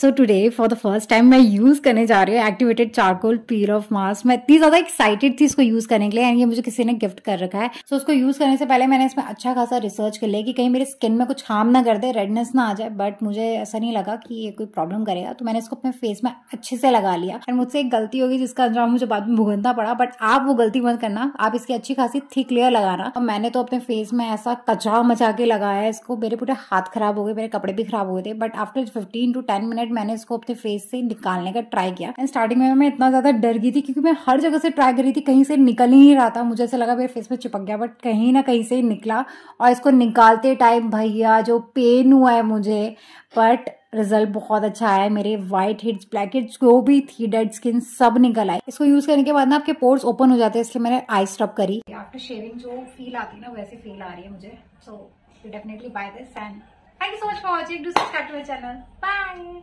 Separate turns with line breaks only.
so today for the first time मैं use करने जा रही हूँ activated charcoal peel off mask मैं इतनी ज़्यादा एक्साइटेड थी इसको यूज़ करने के लिए एंड ये मुझे किसी ने गिफ्ट कर रखा है सो so, उसको यूज़ करने से पहले मैंने इसमें अच्छा खासा रिसर्च कर लिया कि कहीं मेरे स्किन में कुछ हार्म ना कर दे रेडनेस ना आ जाए बट मुझे ऐसा नहीं लगा कि ये कोई प्रॉब्लम करेगा तो मैंने इसको अपने फेस में अच्छे से लगा लिया एंड मुझसे एक गलती होगी जिसका अंजाम मुझे बाद में भुगतना पड़ा बट आप वो गलती मत करना आप इसकी अच्छी खासी थिक लेयर लगाना और मैंने तो अपने फेस में ऐसा कचा मचा के लगाया इसको मेरे पूरे हाथ खराब हो गए मेरे कपड़े भी खराब हो गए थे but after fifteen to ten minute minute मैंने इसको अपने फेस से निकालने का ट्राई किया एंड स्टार्टिंग में मैं इतना ज्यादा डर गई थी क्योंकि मैं हर जगह से ट्राई करी थी कहीं से निकल ही नहीं रहा था मुझे ऐसा लगा मेरे फेस में चिपक गया बट कहीं ना कहीं से निकला और इसको निकालते टाइम भैया जो पेन हुआ है मुझे बट रिजल्ट बहुत अच्छा आया मेरे व्हाइट हिट्स ब्लैक हिट्स जो भी थी डेड स्किन सब निकल आए इसको यूज करने के बाद ना आपके पोर्स ओपन हो जाते हैं इसलिए मैंने आई स्टॉप करी आफ्टर शेविंग जो फील आती है ना वैसे फील आ रही है मुझे so definitely by this end thank you so much for watching do subscribe to my channel bye